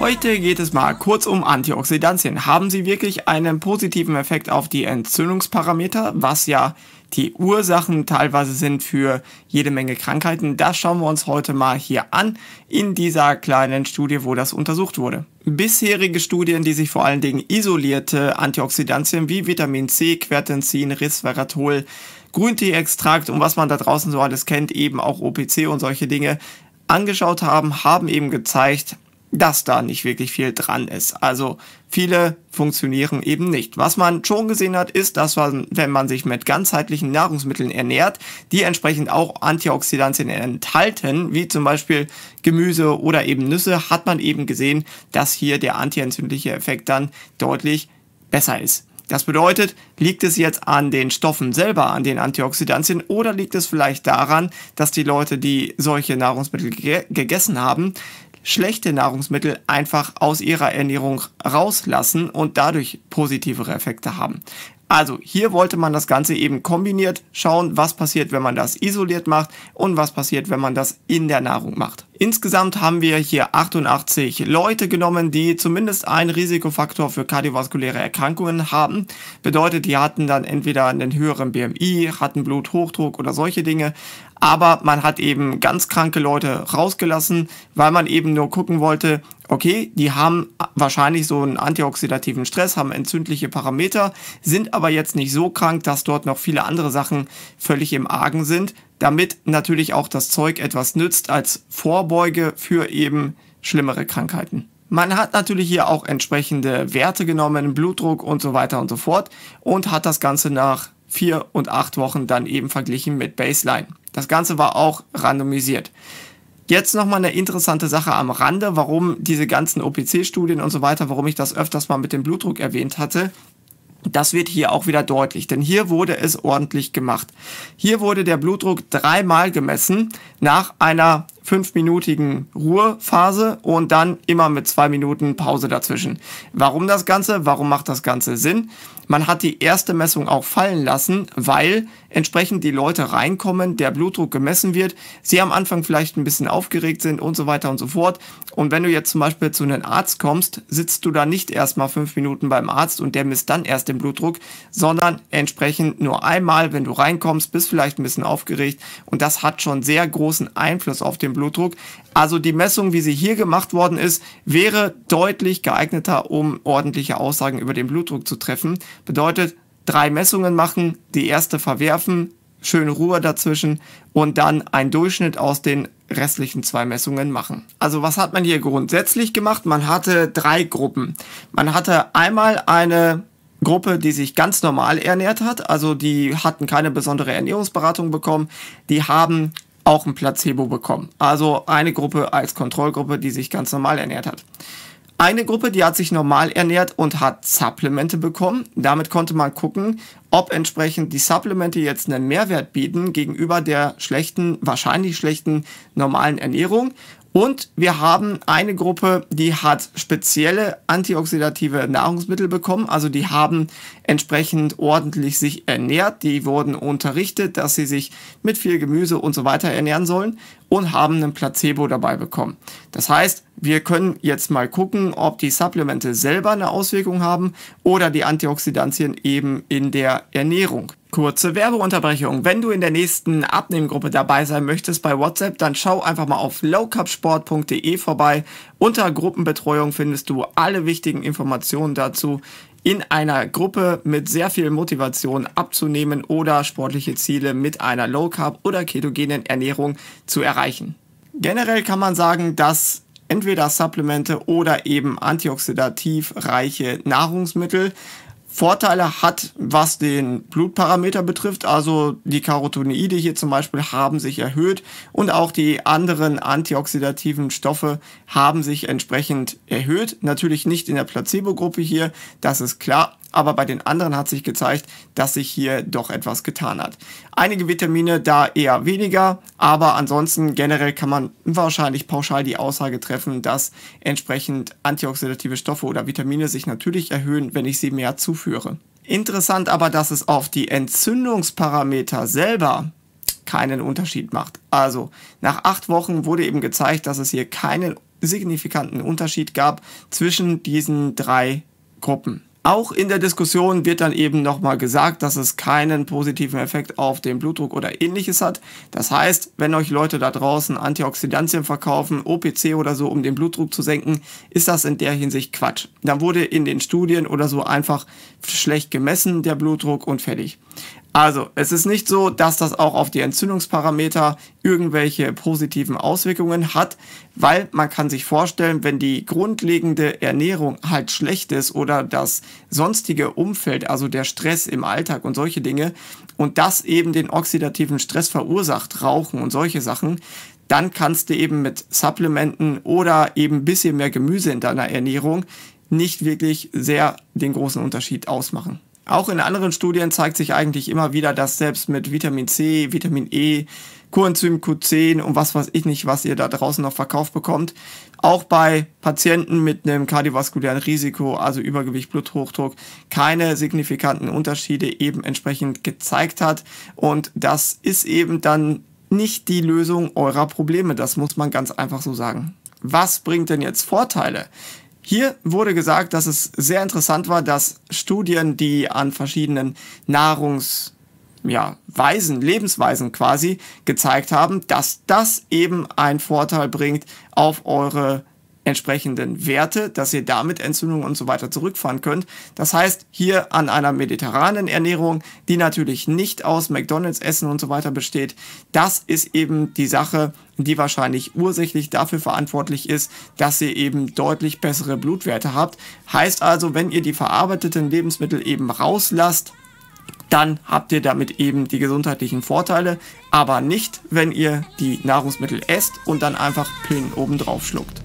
Heute geht es mal kurz um Antioxidantien. Haben sie wirklich einen positiven Effekt auf die Entzündungsparameter, was ja die Ursachen teilweise sind für jede Menge Krankheiten? Das schauen wir uns heute mal hier an in dieser kleinen Studie, wo das untersucht wurde. Bisherige Studien, die sich vor allen Dingen isolierte Antioxidantien wie Vitamin C, Quercetin, Resveratrol Grüntee-Extrakt und was man da draußen so alles kennt, eben auch OPC und solche Dinge, angeschaut haben, haben eben gezeigt, dass da nicht wirklich viel dran ist. Also viele funktionieren eben nicht. Was man schon gesehen hat, ist, dass man, wenn man sich mit ganzheitlichen Nahrungsmitteln ernährt, die entsprechend auch Antioxidantien enthalten, wie zum Beispiel Gemüse oder eben Nüsse, hat man eben gesehen, dass hier der antientzündliche Effekt dann deutlich besser ist. Das bedeutet, liegt es jetzt an den Stoffen selber, an den Antioxidantien oder liegt es vielleicht daran, dass die Leute, die solche Nahrungsmittel gegessen haben, schlechte Nahrungsmittel einfach aus ihrer Ernährung rauslassen und dadurch positivere Effekte haben. Also hier wollte man das Ganze eben kombiniert schauen, was passiert, wenn man das isoliert macht und was passiert, wenn man das in der Nahrung macht. Insgesamt haben wir hier 88 Leute genommen, die zumindest einen Risikofaktor für kardiovaskuläre Erkrankungen haben. Bedeutet, die hatten dann entweder einen höheren BMI, hatten Bluthochdruck oder solche Dinge aber man hat eben ganz kranke Leute rausgelassen, weil man eben nur gucken wollte, okay, die haben wahrscheinlich so einen antioxidativen Stress, haben entzündliche Parameter, sind aber jetzt nicht so krank, dass dort noch viele andere Sachen völlig im Argen sind, damit natürlich auch das Zeug etwas nützt als Vorbeuge für eben schlimmere Krankheiten. Man hat natürlich hier auch entsprechende Werte genommen, Blutdruck und so weiter und so fort und hat das Ganze nach vier und acht Wochen dann eben verglichen mit Baseline. Das Ganze war auch randomisiert. Jetzt nochmal eine interessante Sache am Rande, warum diese ganzen OPC-Studien und so weiter, warum ich das öfters mal mit dem Blutdruck erwähnt hatte. Das wird hier auch wieder deutlich, denn hier wurde es ordentlich gemacht. Hier wurde der Blutdruck dreimal gemessen nach einer fünfminütigen Ruhephase und dann immer mit zwei Minuten Pause dazwischen. Warum das Ganze? Warum macht das Ganze Sinn? Man hat die erste Messung auch fallen lassen, weil entsprechend die Leute reinkommen, der Blutdruck gemessen wird, sie am Anfang vielleicht ein bisschen aufgeregt sind und so weiter und so fort. Und wenn du jetzt zum Beispiel zu einem Arzt kommst, sitzt du da nicht erstmal fünf Minuten beim Arzt und der misst dann erst den Blutdruck, sondern entsprechend nur einmal, wenn du reinkommst, bist vielleicht ein bisschen aufgeregt und das hat schon sehr großen Einfluss auf den Blutdruck. Blutdruck. Also die Messung, wie sie hier gemacht worden ist, wäre deutlich geeigneter, um ordentliche Aussagen über den Blutdruck zu treffen. Bedeutet, drei Messungen machen, die erste verwerfen, schöne Ruhe dazwischen und dann einen Durchschnitt aus den restlichen zwei Messungen machen. Also was hat man hier grundsätzlich gemacht? Man hatte drei Gruppen. Man hatte einmal eine Gruppe, die sich ganz normal ernährt hat, also die hatten keine besondere Ernährungsberatung bekommen, die haben auch ein Placebo bekommen. Also eine Gruppe als Kontrollgruppe, die sich ganz normal ernährt hat. Eine Gruppe, die hat sich normal ernährt und hat Supplemente bekommen. Damit konnte man gucken, ob entsprechend die Supplemente jetzt einen Mehrwert bieten gegenüber der schlechten, wahrscheinlich schlechten normalen Ernährung und wir haben eine Gruppe, die hat spezielle antioxidative Nahrungsmittel bekommen. Also die haben entsprechend ordentlich sich ernährt. Die wurden unterrichtet, dass sie sich mit viel Gemüse und so weiter ernähren sollen und haben ein Placebo dabei bekommen. Das heißt, wir können jetzt mal gucken, ob die Supplemente selber eine Auswirkung haben oder die Antioxidantien eben in der Ernährung. Kurze Werbeunterbrechung. Wenn du in der nächsten Abnehmgruppe dabei sein möchtest bei WhatsApp, dann schau einfach mal auf lowcupsport.de vorbei. Unter Gruppenbetreuung findest du alle wichtigen Informationen dazu, in einer Gruppe mit sehr viel Motivation abzunehmen oder sportliche Ziele mit einer Low Carb oder ketogenen Ernährung zu erreichen. Generell kann man sagen, dass entweder Supplemente oder eben antioxidativ reiche Nahrungsmittel Vorteile hat, was den Blutparameter betrifft. Also die Carotinoide hier zum Beispiel haben sich erhöht und auch die anderen antioxidativen Stoffe haben sich entsprechend erhöht. Natürlich nicht in der Placebo-Gruppe hier, das ist klar, aber bei den anderen hat sich gezeigt, dass sich hier doch etwas getan hat. Einige Vitamine da eher weniger, aber ansonsten generell kann man wahrscheinlich pauschal die Aussage treffen, dass entsprechend antioxidative Stoffe oder Vitamine sich natürlich erhöhen, wenn ich sie mehr zuführe. Interessant aber, dass es auf die Entzündungsparameter selber keinen Unterschied macht. Also nach acht Wochen wurde eben gezeigt, dass es hier keinen signifikanten Unterschied gab zwischen diesen drei Gruppen. Auch in der Diskussion wird dann eben nochmal gesagt, dass es keinen positiven Effekt auf den Blutdruck oder ähnliches hat. Das heißt, wenn euch Leute da draußen Antioxidantien verkaufen, OPC oder so, um den Blutdruck zu senken, ist das in der Hinsicht Quatsch. Dann wurde in den Studien oder so einfach schlecht gemessen der Blutdruck und fertig. Also, es ist nicht so, dass das auch auf die Entzündungsparameter irgendwelche positiven Auswirkungen hat, weil man kann sich vorstellen, wenn die grundlegende Ernährung halt schlecht ist oder das sonstige Umfeld, also der Stress im Alltag und solche Dinge und das eben den oxidativen Stress verursacht, Rauchen und solche Sachen, dann kannst du eben mit Supplementen oder eben bisschen mehr Gemüse in deiner Ernährung nicht wirklich sehr den großen Unterschied ausmachen. Auch in anderen Studien zeigt sich eigentlich immer wieder, dass selbst mit Vitamin C, Vitamin E, Coenzym Q10 und was weiß ich nicht, was ihr da draußen noch verkauft bekommt, auch bei Patienten mit einem kardiovaskulären Risiko, also Übergewicht, Bluthochdruck, keine signifikanten Unterschiede eben entsprechend gezeigt hat. Und das ist eben dann nicht die Lösung eurer Probleme. Das muss man ganz einfach so sagen. Was bringt denn jetzt Vorteile? Hier wurde gesagt, dass es sehr interessant war, dass Studien, die an verschiedenen Nahrungs ja, Weisen, Lebensweisen quasi gezeigt haben, dass das eben einen Vorteil bringt auf eure entsprechenden Werte, dass ihr damit Entzündungen und so weiter zurückfahren könnt. Das heißt, hier an einer mediterranen Ernährung, die natürlich nicht aus McDonalds Essen und so weiter besteht, das ist eben die Sache, die wahrscheinlich ursächlich dafür verantwortlich ist, dass ihr eben deutlich bessere Blutwerte habt. Heißt also, wenn ihr die verarbeiteten Lebensmittel eben rauslasst, dann habt ihr damit eben die gesundheitlichen Vorteile, aber nicht, wenn ihr die Nahrungsmittel esst und dann einfach Pillen obendrauf schluckt.